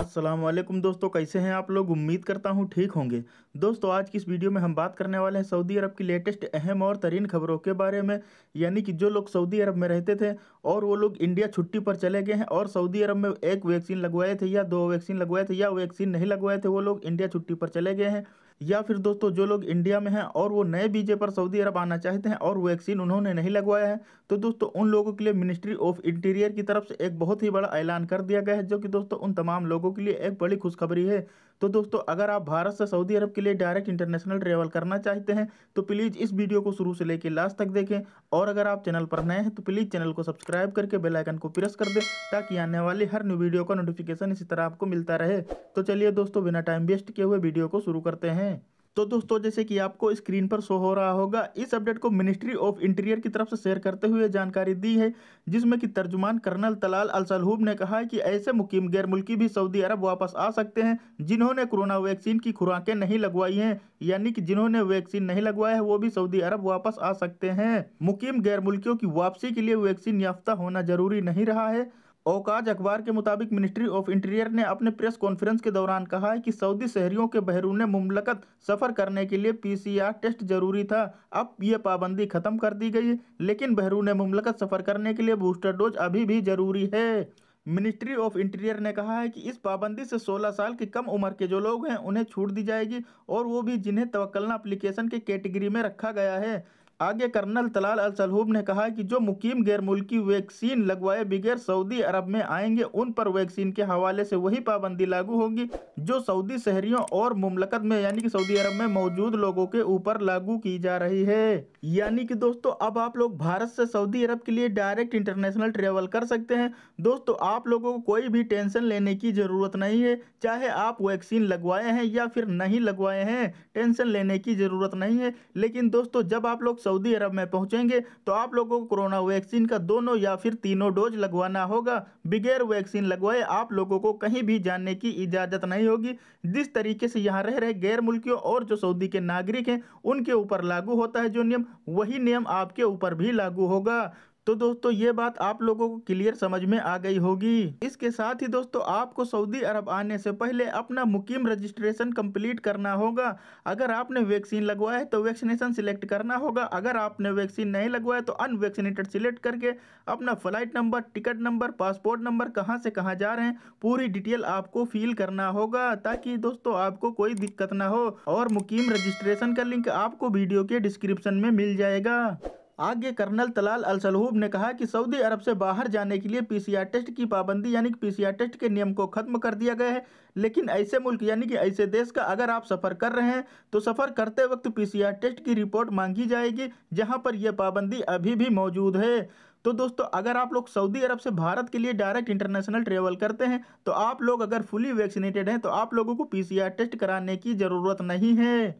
असलम दोस्तों कैसे हैं आप लोग उम्मीद करता हूं ठीक होंगे दोस्तों आज की इस वीडियो में हम बात करने वाले हैं सऊदी अरब की लेटेस्ट अहम और तरीन खबरों के बारे में यानी कि जो लोग सऊदी अरब में रहते थे और वो लोग इंडिया छुट्टी पर चले गए हैं और सऊदी अरब में एक वैक्सीन लगवाए थे या दो वैक्सीन लगवाए थे या वैक्सीन नहीं लगवाए थे वो लोग इंडिया छुट्टी पर चले गए हैं या फिर दोस्तों जो लोग इंडिया में हैं और वो नए वीजे पर सऊदी अरब आना चाहते हैं और वैक्सीन उन्होंने नहीं लगवाया है तो दोस्तों उन लोगों के लिए मिनिस्ट्री ऑफ इंटीरियर की तरफ से एक बहुत ही बड़ा ऐलान कर दिया गया है जो कि दोस्तों उन तमाम लोगों के लिए एक बड़ी खुशखबरी है तो दोस्तों अगर आप भारत से सऊदी अरब के लिए डायरेक्ट इंटरनेशनल ट्रेवल करना चाहते हैं तो प्लीज़ इस वीडियो को शुरू से लेकर लास्ट तक देखें और अगर आप चैनल पर नए हैं तो प्लीज़ चैनल को सब्सक्राइब करके बेलाइकन को प्रेस कर दें ताकि आने वाली हर न्यू वीडियो का नोटिफिकेशन इसी तरह आपको मिलता रहे तो चलिए दोस्तों बिना टाइम वेस्ट किए हुए वीडियो को शुरू करते हैं तो दोस्तों जैसे कि आपको स्क्रीन पर शो हो रहा होगा इस अपडेट को मिनिस्ट्री ऑफ इंटीरियर की तरफ से शेयर करते हुए जानकारी दी है जिसमें कि तर्जुमान कर्नल तलाल अल सलहूब ने कहा है कि ऐसे मुकीम गैर मुल्की भी सऊदी अरब वापस आ सकते हैं जिन्होंने कोरोना वैक्सीन की खुराकें नहीं लगवाई हैं यानी कि जिन्होंने वैक्सीन नहीं लगवाया है वो भी सऊदी अरब वापस आ सकते हैं मुकीम गैर मुल्कियों की वापसी के लिए वैक्सीन याफ्ता होना जरूरी नहीं रहा है ओकाज अखबार के मुताबिक मिनिस्ट्री ऑफ इंटीरियर ने अपने प्रेस कॉन्फ्रेंस के दौरान कहा है कि सऊदी शहरियों के बहरून मुमलकत सफ़र करने के लिए पीसीआर टेस्ट जरूरी था अब यह पाबंदी ख़त्म कर दी गई है लेकिन बहरून मुमलकत सफ़र करने के लिए बूस्टर डोज अभी भी ज़रूरी है मिनिस्ट्री ऑफ इंटीरियर ने कहा है कि इस पाबंदी से 16 साल की कम उम्र के जो लोग हैं उन्हें छूट दी जाएगी और वो भी जिन्हें तवक्लना अप्लीकेशन के कैटेगरी में रखा गया है आगे कर्नल तलाल अल सलहूब ने कहा कि जो मुकीम गैर मुल्की वैक्सीन लगवाए बगैर सऊदी अरब में आएंगे उन पर वैक्सीन के हवाले से वही पाबंदी लागू होगी जो सऊदी शहरियों और मुमलकत में यानी कि सऊदी अरब में मौजूद लोगों के ऊपर लागू की जा रही है यानी कि दोस्तों अब आप लोग भारत से सऊदी अरब के लिए डायरेक्ट इंटरनेशनल ट्रेवल कर सकते हैं दोस्तों आप लोगों को कोई भी टेंशन लेने की ज़रूरत नहीं है चाहे आप वैक्सीन लगवाए हैं या फिर नहीं लगवाए हैं टेंशन लेने की ज़रूरत नहीं है लेकिन दोस्तों जब आप लोग सऊदी अरब में पहुंचेंगे तो आप लोगों को कोरोना वैक्सीन का दोनों या फिर तीनों डोज लगवाना होगा बगैर वैक्सीन लगवाए आप लोगों को कहीं भी जाने की इजाज़त नहीं होगी जिस तरीके से यहाँ रह रहे गैर मुल्कियों और जो सऊदी के नागरिक हैं उनके ऊपर लागू होता है जो नियम वही नियम आपके ऊपर भी लागू होगा तो दोस्तों ये बात आप लोगों को क्लियर समझ में आ गई होगी इसके साथ ही दोस्तों आपको सऊदी अरब आने से पहले अपना मुकीम रजिस्ट्रेशन कंप्लीट करना होगा अगर आपने वैक्सीन लगवाया है तो वैक्सीनेशन सिलेक्ट करना होगा अगर आपने वैक्सीन नहीं लगवाया तो अनवैक्सीनेटेड सिलेक्ट करके अपना flight number ticket number passport number कहाँ से कहाँ जा रहे हैं पूरी डिटेल आपको फिल करना होगा ताकि दोस्तों आपको कोई दिक्कत ना हो और मुकीम रजिस्ट्रेशन का लिंक आपको वीडियो के डिस्क्रिप्शन में मिल जाएगा आगे कर्नल तलाल सलहूब ने कहा कि सऊदी अरब से बाहर जाने के लिए पीसीआर टेस्ट की पाबंदी यानी कि पीसीआर टेस्ट के नियम को ख़त्म कर दिया गया है लेकिन ऐसे मुल्क यानी कि ऐसे देश का अगर आप सफ़र कर रहे हैं तो सफ़र करते वक्त पीसीआर टेस्ट की रिपोर्ट मांगी जाएगी जहां पर यह पाबंदी अभी भी मौजूद है तो दोस्तों अगर आप लोग सऊदी अरब से भारत के लिए डायरेक्ट इंटरनेशनल ट्रेवल करते हैं तो आप लोग अगर फुली वैक्सीनेटेड हैं तो आप लोगों को पीसीआर टेस्ट कराने की ज़रूरत नहीं है